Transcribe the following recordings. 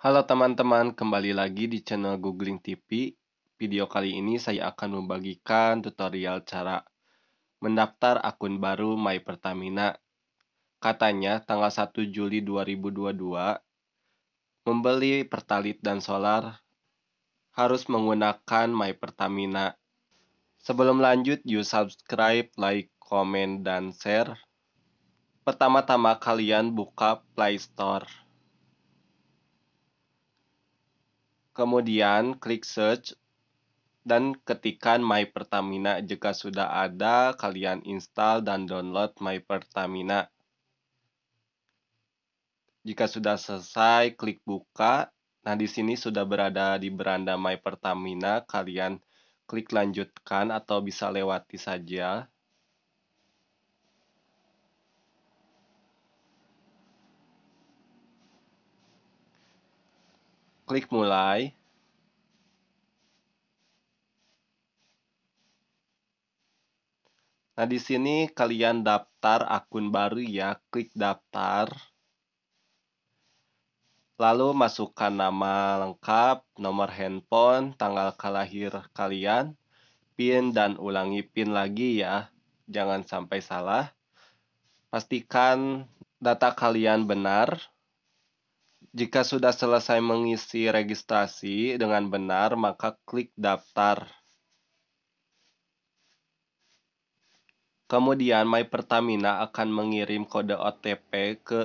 Halo teman-teman, kembali lagi di channel Googling TV. Video kali ini saya akan membagikan tutorial cara mendaftar akun baru My Pertamina. Katanya tanggal 1 Juli 2022 membeli Pertalite dan solar harus menggunakan My Pertamina. Sebelum lanjut, you subscribe, like, comment dan share. Pertama-tama kalian buka Play Store kemudian klik search dan ketikkan My Pertamina jika sudah ada kalian install dan download My Pertamina jika sudah selesai klik buka nah di sini sudah berada di beranda My Pertamina kalian klik lanjutkan atau bisa lewati saja klik mulai. Nah, di sini kalian daftar akun baru ya, klik daftar. Lalu masukkan nama lengkap, nomor handphone, tanggal kelahir kalian, PIN dan ulangi PIN lagi ya. Jangan sampai salah. Pastikan data kalian benar. Jika sudah selesai mengisi registrasi dengan benar, maka klik daftar. Kemudian My Pertamina akan mengirim kode OTP ke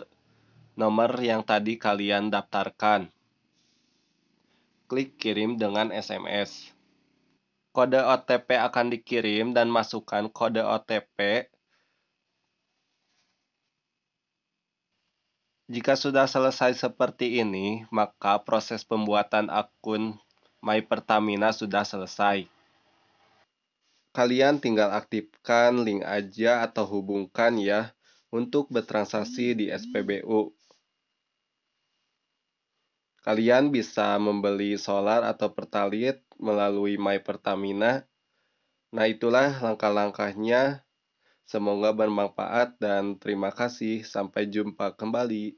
nomor yang tadi kalian daftarkan. Klik kirim dengan SMS. Kode OTP akan dikirim dan masukkan kode OTP Jika sudah selesai seperti ini, maka proses pembuatan akun My Pertamina sudah selesai. Kalian tinggal aktifkan link aja atau hubungkan ya untuk bertransaksi di SPBU. Kalian bisa membeli solar atau pertalite melalui My Pertamina. Nah, itulah langkah-langkahnya Semoga bermanfaat dan terima kasih. Sampai jumpa kembali.